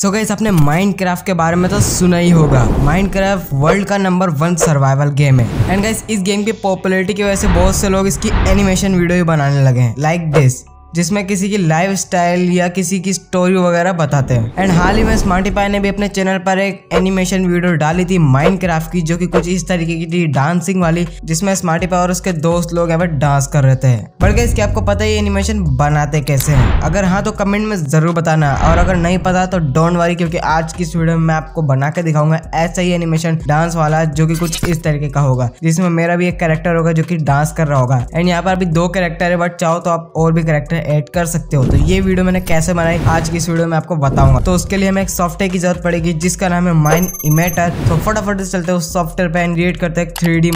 सो गई अपने आपने माइनक्राफ्ट के बारे में तो सुना ही होगा माइनक्राफ्ट वर्ल्ड का नंबर वन सर्वाइवल गेम है एंड गाइस इस गेम की पॉपुलैरिटी की वजह से बहुत से लोग इसकी एनिमेशन वीडियो भी बनाने लगे हैं लाइक दिस जिसमें किसी की लाइफ स्टाइल या किसी की स्टोरी वगैरह बताते हैं एंड हाल ही में स्मार्टीफाई ने भी अपने चैनल पर एक एनिमेशन वीडियो डाली थी माइनक्राफ्ट की जो कि कुछ इस तरीके की थी डांसिंग वाली जिसमें स्मार्टीपाई और उसके दोस्त लोग यहाँ पर डांस कर रहे थे बल्कि इसके आपको पता है एनिमेशन बनाते कैसे है अगर हाँ तो कमेंट में जरूर बताना और अगर नहीं पता तो डोंट वरी क्योंकि आज की इस वीडियो में मैं आपको बना के दिखाऊंगा ऐसा ही एनिमेशन डांस वाला जो की कुछ इस तरीके का होगा जिसमें मेरा भी एक करेक्टर होगा जो की डांस कर रहा होगा एंड यहाँ पर अभी दो कैरेक्टर है बट चाहो तो आप और भी करेक्टर ऐड कर सकते हो तो ये वीडियो मैंने कैसे बनाई आज की इस वीडियो में आपको बताऊंगा तो उसके लिए हमें एक सॉफ्टवेयर की जरूरत पड़ेगी जिसका नाम है माइन इमेटर तो फटाफट से चलते उस सॉफ्टवेयर पे क्रिएट करते हैं three D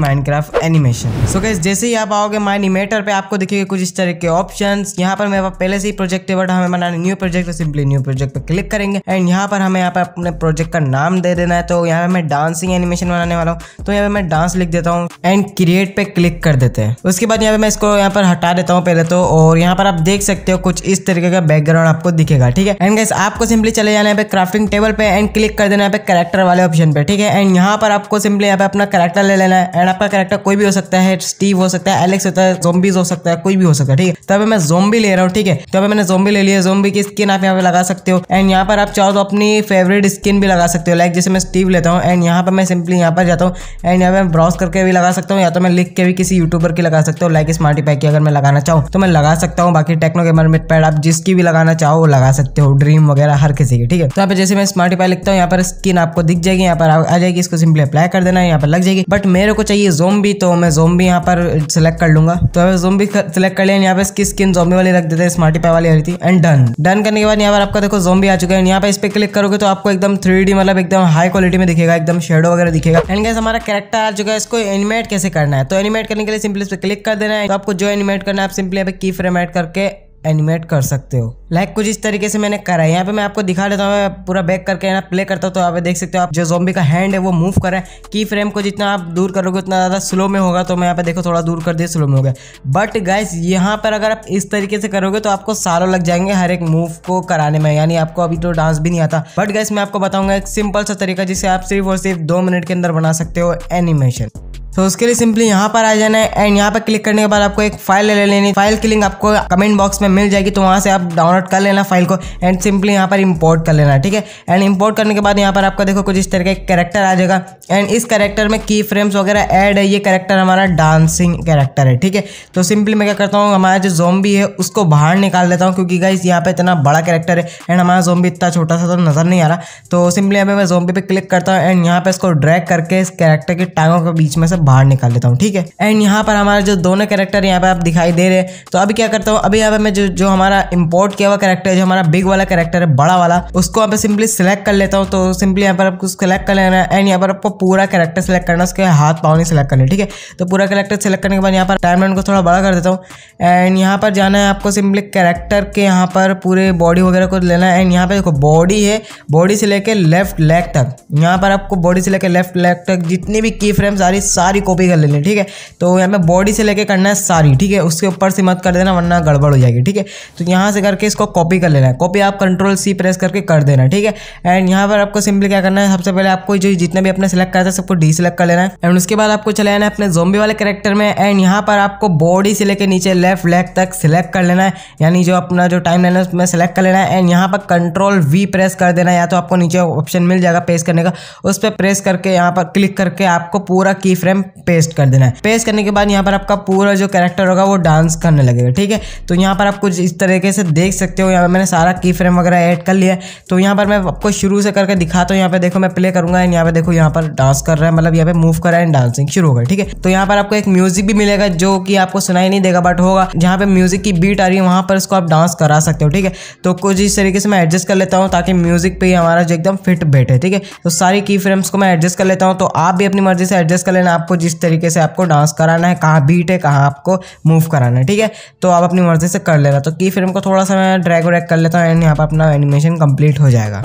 animation so guys जैसे ही आप आओगे माइन इमेटर पे आपको दिखेगा कुछ इस तरह के ऑप्शन यहाँ पर मेरे पहले से ही प्रोजेक्ट है बट हमें बनाना new project simply new project पे क्लिक करेंगे एंड यहाँ पर हमें यहाँ पर अपने प्रोजेक्ट का नाम दे देना है तो यहाँ पे मैं डांसिंग एनिमेशन बनाने वाला हूँ तो यहाँ पे मैं डांस लिख देता हूँ एंड क्रिएट पे क्लिक कर देते हैं उसके बाद यहाँ पे मैं इसको यहाँ पर हटा देता हूँ पहले तो और यहाँ पर आप देख देख सकते हो कुछ इस तरीके का बैकग्राउंड आपको दिखेगा ठीक है एंड गैस आपको सिंपली चले जाना है क्राफ्टिंग टेबल पे एंड क्लिक कर देना है करेक्टर वाले ऑप्शन पे ठीक है एंड यहाँ पर आपको सिंपली यहाँ पे अपना करेक्टर ले लेना है एंड आपका करेक्टर कोई भी हो सकता है स्टीव हो सकता है एलेक्स होता है जोम्बीज हो सकता है कोई भी हो सकता है ठीक है तब तो मैं जोबी ले रहा हूँ ठीक है तब तो मैंने जोम्बी ले लिया जोम्बी की स्किन आप यहाँ पे लगा सकते हो एंड यहाँ पर आप चाहो तो अपनी फेवरेट स्किन भी लगा सकते हो लाइक जैसे मैं स्टीव लेता हूँ एंड यहाँ पर मैं सिंपली यहाँ पर जाता हूँ एंड यहाँ पे मैं ब्राउज करके भी लगा सकता हूँ या तो मैं लिख के भी किसी यूट्यूबर की लगा सकता हूँ लाइक स्मार्टी पैक की अगर मैं लगाना चाहूँ तो मैं लगा सकता हूँ बाकी टेक्नो गेमर मिड पैड आप जिसकी भी लगाना चाहो वो लगा सकते हो ड्रीम वगैरह हर किसी की ठीक है तो यहाँ पे जैसे मैं स्मार्टीफाई लिखता हूँ यहाँ पर स्किन आपको दिख जाएगी यहाँ पर आ जाएगी इसको सिंपली अप्लाई कर देना यहाँ पर लग जाएगी बट मेरे को चाहिए जोम्बी तो मैं जोम्बी यहाँ पर सिलेक्ट कर लूंगा तो जोम्बी सिलेक्ट कर लिया यहाँ पर इसकी स्किन जोम्बी वाली रख देते हैं स्मार्टीफाई वाली हरी थी एंड डन डन करने के बाद यहाँ पर आपका देखो जोम्बी आ चुका है यहाँ पर इस पर क्लिक करोगे तो आपको एकदम थ्री मतलब एकदम हाई क्वालिटी में दिखेगा एकदम शेडो वगैरह दिखेगा एंड गैस हमारा कैरेक्टर आ चुका है इसको एनिमेट कैसे करना है तो एनिमेट करने के लिए सिंपली इस पर क्लिक कर देना है तो आपको जो एनिमेट करना है आप सिंपली यहाँ पे की फ्रेम एड करके एनिमेट कर सकते हो लाइक कुछ इस तरीके से मैंने करा है यहाँ पे मैं आपको दिखा देता हूँ पूरा बैक करके ना प्ले करता हूँ तो आप देख सकते हो आप जो जोम्बी का हैंड है वो मूव कर रहा है की फ्रेम को जितना आप दूर करोगे उतना ज़्यादा स्लो में होगा तो मैं यहाँ पे देखो थोड़ा दूर कर दिया स्लो में हो गया बट गाइस यहाँ पर अगर आप इस तरीके से करोगे तो आपको सालों लग जाएंगे हर एक मूव को कराने में यानी आपको अभी तो डांस भी नहीं आता बट गाइस मैं आपको बताऊंगा एक सिंपल सा तरीका जिसे आप सिर्फ और सिर्फ दो मिनट के अंदर बना सकते हो एनिमेशन तो उसके लिए सिंपली यहाँ पर आ जाना है एंड यहाँ पर क्लिक करने के बाद आपको एक फाइल ले लेनी फाइल की लिंक आपको कमेंट बॉक्स में मिल जाएगी तो वहाँ से आप डाउनलोड कर लेना फाइल को एंड सिंपली यहाँ पर इंपोर्ट कर लेना ठीक है एंड इंपोर्ट करने के बाद यहाँ पर आपका देखो कुछ इस तरह का कैरेक्टर आ जाएगा एंड इस करेक्टर में की फ्रेम्स वगैरह एड है ये कैरेक्टर हमारा डांसिंग कैरेक्टर है ठीक है तो सिंपली मैं क्या करता हूँ हमारा जो जोम्बी है उसको बाहर निकाल देता हूँ क्योंकि गाइस यहाँ पर इतना बड़ा कैरेक्टर है एंड हमारा जोम्बी इतना छोटा सा तो नज़र नहीं आ रहा तो सिंपली यहाँ पर मैं जोम्बी पे क्लिक करता हूँ एंड यहाँ पर इसको ड्रैक करके इस कैरेक्टर की टांगों के बीच में से बाहर निकाल लेता हूँ ठीक है एंड यहाँ पर हमारे जो दोनों कैरेक्टर यहाँ पर आप दिखाई दे रहे हैं तो अभी क्या करता हूँ अभी यहाँ पर मैं जो जो हमारा इम्पोर्ट किया हुआ कैरेक्टर है जो हमारा बिग वाला कैरेक्टर है बड़ा वाला उसको यहाँ पर सिंपली सिलेक्ट कर लेता हूँ तो सिंपली यहाँ पर आपको सिलेक्ट कर लेना है एंड यहाँ पर आपको पूरा कैरेक्टर सेलेक्ट करना उसके हाथ पाँव नहीं सिलेक्ट करना ठीक है तो पूरा कैरेक्टर सिलेक्ट करने के बाद यहाँ पर टाइम को थोड़ा बड़ा कर देता हूँ एंड यहाँ पर जाना है आपको सिंपली कैरेक्टर के यहाँ पर पूरे बॉडी वगैरह को लेना है एंड यहाँ पर देखो बॉडी है बॉडी से लेकर लेफ्ट लेग तक यहाँ पर आपको बॉडी से लेकर लेफ्ट लेग तक जितनी भी की फ्रेम्स आ रही सारी सारी कॉपी कर लेनी ठीक है तो यहाँ पे बॉडी से लेके करना है सारी ठीक है उसके ऊपर से मत कर देना वरना गड़बड़ हो जाएगी ठीक है तो यहाँ से करके इसको कॉपी कर लेना है कॉपी आप कंट्रोल सी प्रेस करके कर देना ठीक है एंड यहाँ पर आपको सिंपली क्या करना है सबसे पहले आपको जो जितने भी अपने सेलेक्ट करता है सबको डी सेलेक्ट कर लेना है एंड उसके बाद आपको चले जाना है अपने जोम्बी वाले करेक्टर में एंड यहाँ पर आपको बॉडी से लेकर नीचे लेफ्ट लेग तक सिलेक्ट कर लेना है यानी जो अपना जो टाइम लेना है उसमें सेलेक्ट कर लेना है एंड यहाँ पर कंट्रोल वी प्रेस कर देना है या तो आपको नीचे ऑप्शन मिल जाएगा पेस्ट करने का उस पर प्रेस करके यहाँ पर क्लिक करके आपको पूरा की फ्रेम पेस्ट कर देना है पेस्ट करने के बाद यहाँ पर आपका पूरा जो कैरेक्टर होगा वो डांस करने लगेगा ठीक है तो यहाँ पर आप कुछ इस तरीके से देख सकते हो यहाँ पर मैंने सारा की फ्रेम वगैरह ऐड कर लिया है तो यहाँ पर मैं आपको शुरू से करके दिखाता हूँ यहाँ पर देखो मैं प्ले करूँगा एंड यहाँ पर देखो यहाँ पर डांस कर रहा है मतलब यहाँ पे मूव कर रहा है एंड डांसिंग शुरू होगा ठीक है तो यहाँ पर आपको एक म्यूजिक भी मिलेगा जो कि आपको सुनाई नहीं देगा बट होगा जहाँ पे म्यूजिक की बीट आ रही है वहाँ पर इसको आप डांस करा सकते हो ठीक है तो कुछ इस तरीके से मैं एडजस्ट कर लेता हूँ ताकि म्यूजिक पे हमारा जो एकदम फिट बैठे ठीक है तो सारी की फ्रेम्स को मैं एडजस्ट कर लेता हूँ तो आप भी अपनी मर्जी से एडजस्ट कर लेना आपको जिस तरीके से आपको डांस कराना है कहाँ बीट है कहाँ आपको मूव कराना है ठीक है तो आप अपनी मर्जी से कर लेना तो की फ्रेम को थोड़ा सा मैं ड्रैग व्रैग कर लेता हूँ एंड यहाँ पर अपना एनिमेशन कंप्लीट हो जाएगा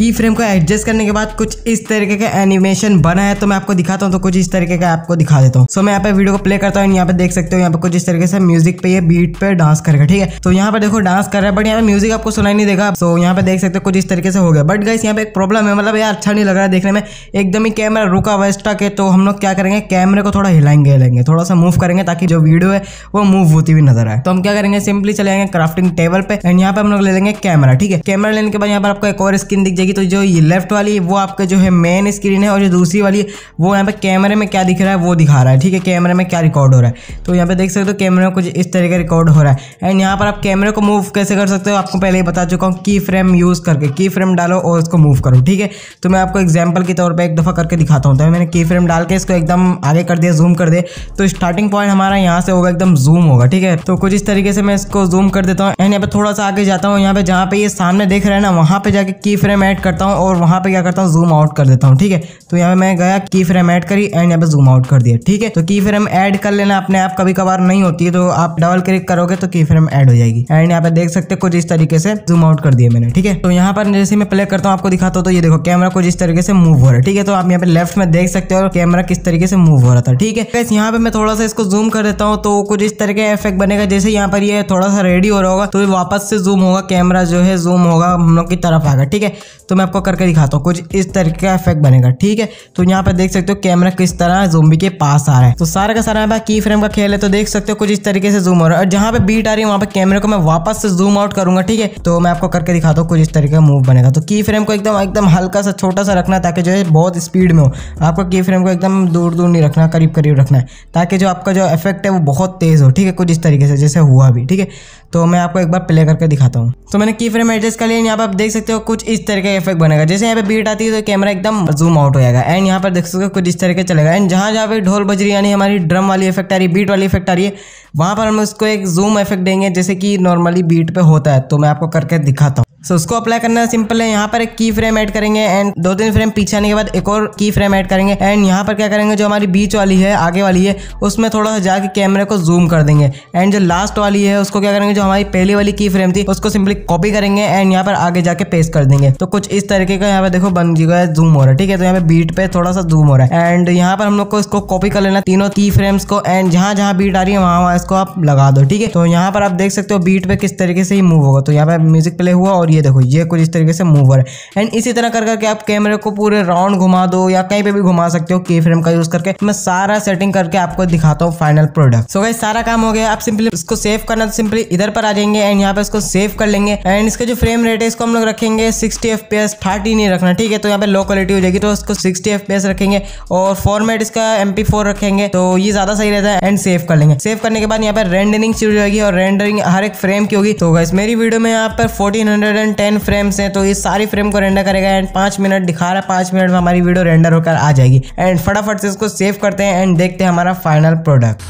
की फ्रेम को एडजस्ट करने के बाद कुछ इस तरीके का एनिमेशन बना है तो मैं आपको दिखाता हूँ तो कुछ इस तरीके का आपको दिखा देता हूँ सो मैं यहाँ पे वीडियो को प्ले करता हूँ यहाँ पे देख सकते हो यहाँ पे कुछ इस तरीके से म्यूजिक पे ये बीट पे डांस करेगा ठीक है तो यहाँ पर देखो डांस कर रहा है बट यहाँ पे म्यूजिक आपको सुनाई नहीं देगा सो यहाँ पे देख सकते हो कुछ इस तरीके से हो गया बट गाइस यहाँ पे एक प्रॉब्लम है मतलब यार अच्छा नहीं लग रहा है देखने में एकदम ही कैमरा रुका हुआ स्टक तो हम लोग क्या करेंगे कैमरे को थोड़ा हिलाएंगे हिलाएंगे थोड़ा सा मूव करेंगे ताकि जो वीडियो है वो मूव होती हुई नजर आए तो हम क्या करेंगे सिंपली चले जाएंगे क्राफ्टिंग टेबल पे एंड यहाँ पे हम लोग ले लेंगे कैमरा ठीक है कैमरा लेने के बाद यहाँ पर आपको एक और स्किन दिख जाएगी कि तो जो ये लेफ्ट वाली वो आपका जो है मेन स्क्रीन है और जो दूसरी वाली वो यहाँ पे कैमरे में क्या दिख रहा है वो दिखा रहा है ठीक है कैमरे में क्या रिकॉर्ड हो रहा है तो यहाँ पे देख सकते हो कैमरे में कुछ इस तरह का रिकॉर्ड हो रहा है एंड यहाँ पर आप कैमरे को मूव कैसे कर सकते हो आपको पहले ही बता चुका हूँ की फ्रेम यूज़ करके की फ्रेम डालो और उसको मूव करो ठीक है तो मैं आपको एग्जाम्पल के तौर पर एक दफ़ा करके दिखाता हूँ तो मैंने की फ्रेम डाल के इसको एकदम आगे कर दिया जूम कर दे तो स्टार्टिंग पॉइंट हमारा यहाँ से होगा एकदम जूम होगा ठीक है तो कुछ इस तरीके से मैं इसको जूम कर देता हूँ एंड यहाँ पे थोड़ा सा आगे जाता हूँ यहाँ पे जहाँ पे ये सामने देख रहे हैं ना वहाँ पे जाके की फ्रेम ऐड ऐड करता हूँ और वहाँ पे क्या करता हूँ जूम आउट कर देता हूँ ठीक है तो यहाँ पे मैं गया की फ्रेम ऐड करी एंड यहाँ पे जूम आउट कर दिया ठीक है तो की फ्रेम ऐड कर लेना अपने आप कभी कभार नहीं होती है तो आप डबल क्लिक करोगे तो की फ्रेम ऐड हो जाएगी एंड यहाँ पे देख सकते कुछ इस तरीके से जूम आउट कर दिया मैंने ठीक है तो यहाँ पर जैसे मैं प्ले करता हूँ आपको दिखाता हूँ तो ये देखो कैमरा कुछ इस तरीके से मूव हो रहा है ठीक है तो आप यहाँ पे लेफ्ट में देख सकते हो कैमरा किस तरीके से मूव हो रहा था ठीक है यहाँ पे मैं थोड़ा सा इसको जूम कर देता हूँ तो कुछ इस तरह का इफेक्ट बनेगा जैसे यहाँ पर ये थोड़ा सा रेडी हो रहा होगा तो वापस से जूम होगा कैमरा जो है जूम होगा हम लोग की तरफ आएगा ठीक है तो मैं आपको करके दिखाता हूँ कुछ इस तरीके का इफेक्ट बनेगा ठीक है तो यहाँ पर देख सकते हो कैमरा किस तरह जोम्बी के पास आ रहा है तो सारा का सारा की फ्रेम का खेल है तो देख सकते हो कुछ इस तरीके से जूम हो रहा है और जहाँ पे बीट आ रही है वहाँ पे कैमरे को मैं वापस से जूम आउट करूंगा ठीक है तो मैं आपको करके दिखाता हूँ कुछ इस तरीके का मूव बनेगा तो की फ्रेम को एकदम एकदम हल्का सा छोटा सा रखना ताकि जो है बहुत स्पीड में हो आपको की फ्रेम को एकदम दूर दूर नहीं रखना करीब करीब रखना है ताकि जो आपका जो इफेक्ट है वो बहुत तेज़ हो ठीक है कुछ इस तरीके से जैसे हुआ भी ठीक है तो मैं आपको एक बार प्ले करके दिखाता हूँ तो मैंने की फ्रेम एडजस्ट कर लिया यहाँ पर आप देख सकते हो कुछ इस तरह का इफेक्ट बनेगा जैसे यहाँ पे बीट आती है तो कैमरा एकदम जूम आउट हो जाएगा एंड यहाँ पर देख सकते हो कुछ इस तरह के चलेगा एंड जहाँ जहाँ पे ढोल बज रही यानी हमारी ड्रम वाली इफेक्ट आ रही बीट वाली इफेक्ट आ रही है वहाँ पर हम उसको एक जूम इफेक्ट देंगे जैसे कि नॉर्मली बीट पे होता है तो मैं आपको करके दिखाता हूँ सो उसको अप्लाई करना सिंपल है यहाँ पर एक की फ्रेम ऐड करेंगे एंड दो तीन फ्रेम पीछे आने के बाद एक और की फ्रेम ऐड करेंगे एंड यहाँ पर क्या करेंगे जो हमारी बीच वाली है आगे वाली है उसमें थोड़ा सा जाके कैमरे को जूम कर देंगे एंड जो लास्ट वाली है उसको क्या करेंगे जो हमारी पहली वाली की फ्रेम थी उसको सिंपली कॉपी करेंगे एंड यहाँ पर आगे जाके पेस्ट कर देंगे तो कुछ इस तरीके का यहाँ पर देखो बन जी है जूम हो रहा है ठीक है तो यहाँ पे बीट पे थोड़ा सा जूम हो रहा है एंड यहाँ पर हम लोग को इसको कॉपी कर लेना तीनों की फ्रेम्स को एंड जहाँ जहाँ बीट आ रही है वहाँ वहाँ इसको आप लगा दो ठीक है तो यहाँ पर आप देख सकते हो बीट पे किस तरीके से ही मूव होगा तो यहाँ पर म्यूजिक प्ले हुआ और और ये देखो ये कुछ इस तरीके से मूवर है एंड इसी तरह कर करके आप कैमरे को पूरे राउंड घुमा दो या कहीं पे भी घुमा सकते हो के फ्रेम का यूज करके मैं सारा सेटिंग करके आपको दिखाता हूँ फाइनल प्रोडक्ट सो गई सारा काम हो गया आप सिंपली इसको सेव करना तो सिंपली इधर पर आ जाएंगे एंड यहाँ पे इसको सेव कर लेंगे एंड इसका जो फ्रेम रेट है इसको हम लोग रखेंगे सिक्सटी एफ पी नहीं रखना ठीक है तो यहाँ पे लो क्वालिटी हो जाएगी तो उसको सिक्सटी एफ रखेंगे और फॉर्मेट इसका एम रखेंगे तो ये ज्यादा सही रहता है एंड सेव कर लेंगे सेव करने के बाद यहाँ पर रेंडरिंग शुरू होगी और रेंडरिंग हर एक फ्रेम की होगी तो गाइस मेरी वीडियो में यहाँ पर फोर्टीन हंड्रेड 110 फ्रेम्स हैं तो ये सारी फ्रेम को रेंडर करेगा एंड पांच मिनट दिखा रहा है पांच मिनट में हमारी वीडियो रेंडर होकर आ जाएगी एंड फटाफट से इसको सेव करते हैं एंड देखते हैं हमारा फाइनल प्रोडक्ट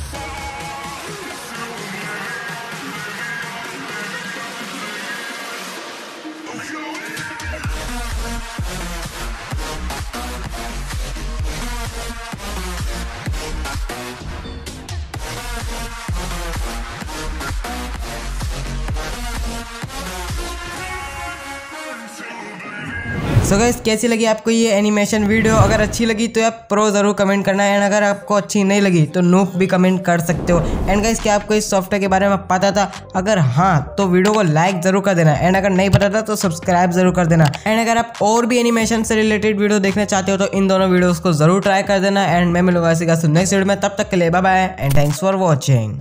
सो गाइस कैसी लगी आपको ये एनिमेशन वीडियो अगर अच्छी लगी तो आप प्रो ज़रूर कमेंट करना एंड अगर आपको अच्छी नहीं लगी तो नोप भी कमेंट कर सकते हो एंड गाइस क्या आपको इस सॉफ्टवेयर के बारे में पता था अगर हाँ तो वीडियो को लाइक ज़रूर कर देना एंड अगर नहीं पता था तो सब्सक्राइब ज़रूर कर देना एंड अगर आप और भी एनिमेशन से रिलेटेड वीडियो देखना चाहते हो तो इन दोनों वीडियोज़ को ज़रूर ट्राई कर देना एंड मैं मिलूंगा इसी का नेक्स्ट वीडियो में तब तक के लिए bye and thanks for watching